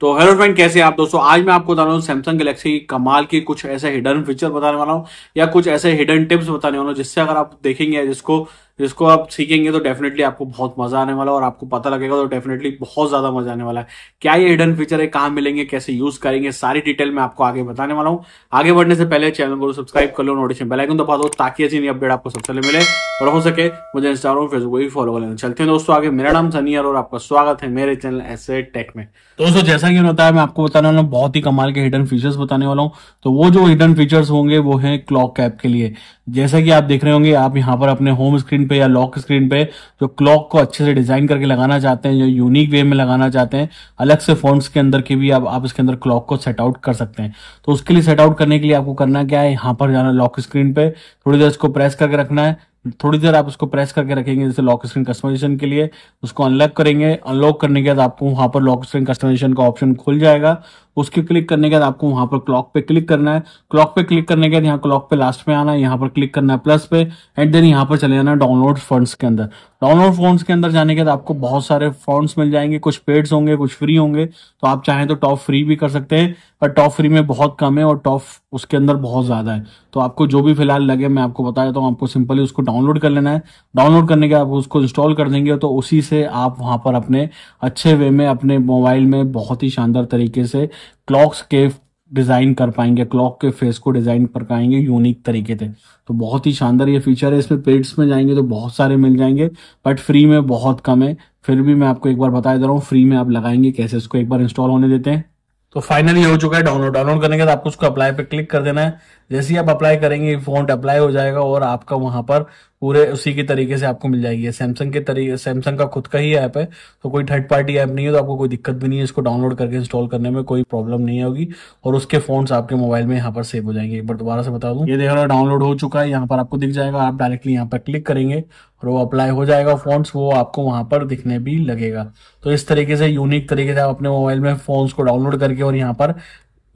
तो hello friend कैसे आप दोस्तों आज मैं आपको बता रहा हूँ सैमसंग गैलेक्सी कमाल के कुछ ऐसे हिडन फीचर बताने वाला हूँ या कुछ ऐसे हिडन टिप्स बताने वाला हूँ जिससे अगर आप देखेंगे जिसको जिसको आप सीखेंगे तो डेफिनेटली आपको बहुत मजा आने वाला है और आपको पता लगेगा तो डेफिनेटली बहुत ज्यादा मजा आने वाला है क्या ये हिडन फीचर है कहाँ मिलेंगे कैसे यूज करेंगे सारी डिटेल मैं आपको आगे बताने वाला हूँ आगे बढ़ने से पहले चैनल को सब्सक्राइब कर लो नोटिफिकेशन बेलाइकन दबा दो ताकि ऐसी अपडेट आपको सबसे पहले मिले और हो सके मुझे इंस्टाग्राम फेसबुक भी फॉलो कर लेना चलते हैं दोस्तों आगे मेरा नाम सनियर और आपका स्वागत है मेरे चैनल ऐसे टेक में दोस्तों जैसा कि बताया मैं आपको बताने वाला हूँ बहुत ही कमाल के हिडन फीचर्स बताने वाला हूँ तो वो जो हिडन फीचर्स होंगे वो है क्लॉक कैप के लिए जैसा कि आप देख रहे होंगे आप यहाँ पर अपने होम स्क्रीन पे या लॉक स्क्रीन पे जो क्लॉक को अच्छे से डिजाइन करके लगाना चाहते हैं जो यूनिक वे में लगाना चाहते हैं अलग से फोन के अंदर के भी आप, आप इसके अंदर क्लॉक को सेट आउट कर सकते हैं तो उसके लिए सेट आउट करने के लिए आपको करना क्या है यहाँ पर जाना लॉक स्क्रीन पे थोड़ी देर इसको प्रेस करके रखना है थोड़ी देर आप उसको प्रेस करके रखेंगे जैसे लॉक स्क्रीन कस्टमाइजेशन के लिए उसको अनलॉक करेंगे अनलॉक करने के बाद आपको वहां पर लॉक स्क्रीन कस्टमाइजेशन का ऑप्शन खुल जाएगा उसके क्लिक करने के बाद आपको वहां पर क्लॉक पे क्लिक करना है क्लॉक पे क्लिक करने के बाद यहाँ क्लॉक पे लास्ट में आना है यहाँ पर क्लिक करना है प्लस पे एंड देन यहाँ पर चले जाना है डाउनलोड फंड्स के अंदर डाउनलोड फंड्स के अंदर जाने के बाद आपको बहुत सारे फंड्स मिल जाएंगे कुछ पेड्स होंगे कुछ फ्री होंगे तो आप चाहें तो टॉप फ्री भी कर सकते हैं पर टॉप फ्री में बहुत कम है और टॉप उसके अंदर बहुत ज्यादा है तो आपको जो भी फिलहाल लगे मैं आपको बता देता हूँ आपको सिंपली उसको डाउनलोड कर लेना है डाउनलोड करने के बाद उसको इंस्टॉल कर देंगे तो उसी से आप वहां पर अपने अच्छे वे में अपने मोबाइल में बहुत ही शानदार तरीके से क्लॉक्स के डिज़ाइन कर पाएंगे क्लॉक के फेस को डिज़ाइन कर पाएंगे यूनिक तरीके से तो बहुत ही शानदार ये फीचर है इसमें पेड्स में जाएंगे तो बहुत सारे मिल जाएंगे बट फ्री में बहुत कम है फिर भी मैं आपको एक बार बता दे रहा हूँ फ्री में आप लगाएंगे कैसे इसको एक बार इंस्टॉल होने देते हैं तो फाइनली हो चुका है डाउनलोड डाउनलोड करने के बाद आपको उसको अप्लाई पे क्लिक कर देना है जैसे ही आप अप्लाई करेंगे फॉन्ट अप्लाई हो जाएगा और आपका वहां पर पूरे उसी के तरीके से आपको मिल जाएगी सैमसंग के तरीके सैमसंग का खुद का ही ऐप है तो कोई थर्ड पार्टी ऐप नहीं है तो आपको कोई दिक्कत भी नहीं है इसको डाउनलोड करके इंस्टॉल करने में कोई प्रॉब्लम नहीं होगी और उसके फोन्स आपके मोबाइल में यहाँ पर सेव हो जाएंगे एक बार दोबारा से बता दूँ ये देख डाउनलोड हो चुका है यहाँ पर आपको दिख जाएगा आप डायरेक्टली यहाँ पर क्लिक करेंगे और वो अप्लाई हो जाएगा फोन्स वो आपको वहां पर दिखने भी लगेगा तो इस तरीके से यूनिक तरीके से आप अपने मोबाइल में फोन्स को डाउनलोड करके और यहाँ पर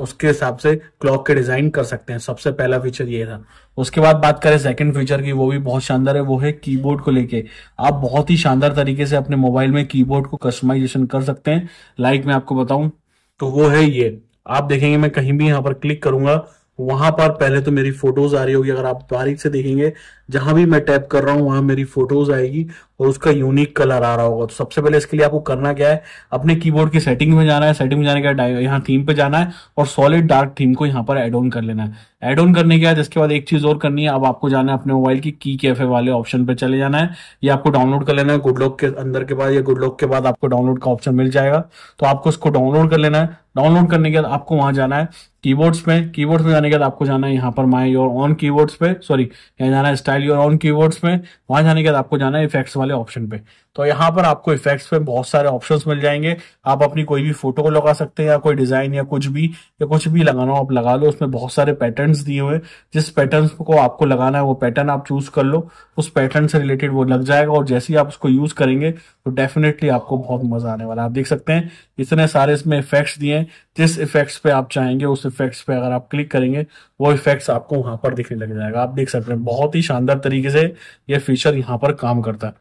उसके हिसाब से क्लॉक के डिजाइन कर सकते हैं सबसे पहला फीचर ये था उसके बाद बात करें सेकंड फीचर की वो भी बहुत शानदार है वो है कीबोर्ड को लेके आप बहुत ही शानदार तरीके से अपने मोबाइल में कीबोर्ड को कस्टमाइजेशन कर सकते हैं लाइक मैं आपको बताऊं तो वो है ये आप देखेंगे मैं कहीं भी यहाँ पर क्लिक करूंगा वहां पर पहले तो मेरी फोटोज आ रही होगी अगर आप बारीक से देखेंगे जहां भी मैं टैप कर रहा हूँ वहां मेरी फोटोज आएगी और उसका यूनिक कलर आ रहा होगा तो सबसे पहले इसके लिए आपको करना क्या है अपने कीबोर्ड की सेटिंग में जाना है सेटिंग में जाने के बाद यहाँ थीम पे जाना है और सॉलिड डार्क थीम को यहाँ पर एड ऑन कर लेना है एड ऑन करने के बाद इसके बाद एक चीज और करनी है अब आपको जाना है अपने मोबाइल की की कैफे वाले ऑप्शन पे चले जाना है या आपको डाउनलोड कर लेना है गुड लॉक के अंदर के बाद या गुड लॉक के बाद आपको डाउनलोड का ऑप्शन मिल जाएगा तो आपको उसको डाउनलोड कर लेना है डाउनलोड करने के बाद आपको वहां जाना है कीबोर्ड्स में कीबोर्ड्स में जाने के बाद आपको जाना है यहाँ पर माई योर ऑन कीबोर्ड्स पे सॉरी यहाँ जाना है स्टाइल योर ऑन कीबोर्ड्स में वहां जाने के बाद आपको जाना है इफेक्ट्स वाले ऑप्शन पे तो यहाँ पर आपको इफेक्ट्स पे बहुत सारे ऑप्शंस मिल जाएंगे आप अपनी कोई भी फोटो को लगा सकते हैं या कोई डिजाइन या कुछ भी या कुछ भी लगाना हो आप लगा लो उसमें बहुत सारे पैटर्न्स दिए हुए जिस पैटर्न को आपको लगाना है वो पैटर्न आप चूज कर लो उस पैटर्न से रिलेटेड वो लग जाएगा और जैसे ही आप उसको यूज करेंगे तो डेफिनेटली आपको बहुत मजा आने वाला है आप देख सकते हैं इतने सारे इसमें इफेक्ट्स दिए हैं जिस इफेक्ट्स पे आप चाहेंगे उस इफेक्ट्स पे अगर आप क्लिक करेंगे वो इफेक्ट्स आपको वहां पर दिखने लग जाएगा आप देख सकते हैं बहुत ही शानदार तरीके से ये फीचर यहाँ पर काम करता है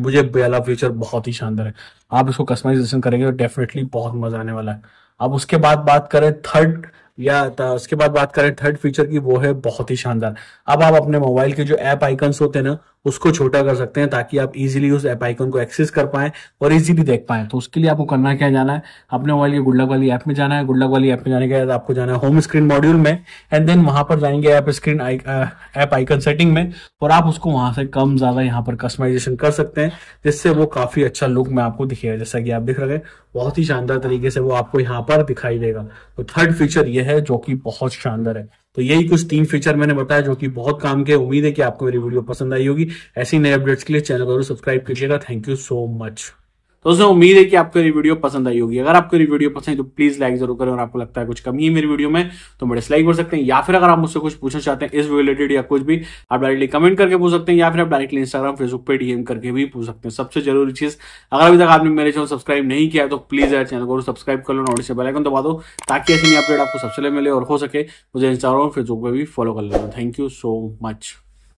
मुझे बेला फीचर बहुत ही शानदार है आप इसको कस्टमाइजेशन करेंगे तो डेफिनेटली बहुत मजा आने वाला है अब उसके बाद बात करें थर्ड या उसके बाद बात करें थर्ड फीचर की वो है बहुत ही शानदार अब आप अपने मोबाइल के जो ऐप आइकन्स होते हैं ना उसको छोटा कर सकते हैं ताकि आप इजीली उस ऐप आइकन को एक्सेस कर पाएं और इजीली देख पाएं तो उसके लिए आपको करना क्या जाना है अपने वाली गुडलक वाली ऐप में जाना है गुडलक वाली ऐप में जाने के बाद आपको जाना है होम स्क्रीन मॉड्यूल में एंड देन वहां पर जाएंगे app screen app icon setting में और आप उसको वहां से कम ज्यादा यहाँ पर कस्टमाइजेशन कर सकते हैं जिससे वो काफी अच्छा लुक में आपको दिखेगा जैसा कि आप दिख रहे हैं बहुत ही शानदार तरीके से वो आपको यहाँ पर दिखाई देगा तो थर्ड फीचर ये है जो कि बहुत शानदार है तो यही कुछ तीन फीचर मैंने बताया जो कि बहुत काम के उम्मीद है कि आपको मेरी वीडियो पसंद आई होगी ऐसी नए अपडेट्स के लिए चैनल को सब्सक्राइब कीजिएगा थैंक यू सो मच दोस्तों उम्मीद है कि आपको ये वीडियो पसंद आई होगी अगर आपको ये वीडियो पसंद है तो प्लीज लाइक जरूर करें और आपको लगता है कुछ कमी है मेरी वीडियो में तो मेरे लाइक कर सकते हैं या फिर अगर आप मुझसे कुछ पूछना चाहते हैं इस रिलेटेड या कुछ भी आप डायरेक्टली कमेंट करके पूछ सकते हैं या फिर आप डायरेक्टली इंस्टाग्राम फेसबुक पर डीएम करके भी पूछ सकते हैं सबसे जरूरी चीज अगर अभी तक आपने मेरे चैनल सब्सक्राइब नहीं किया तो प्लीज यार चैनल को सब्सक्राइब कर लो और इसे बेलाइकन दबा दो ताकि ऐसे नहीं अपडेट आपको सबसे मिले और हो सके मुझे इंस्टाग्राम फेसबुक पर भी फॉलो कर लेना थैंक यू सो मच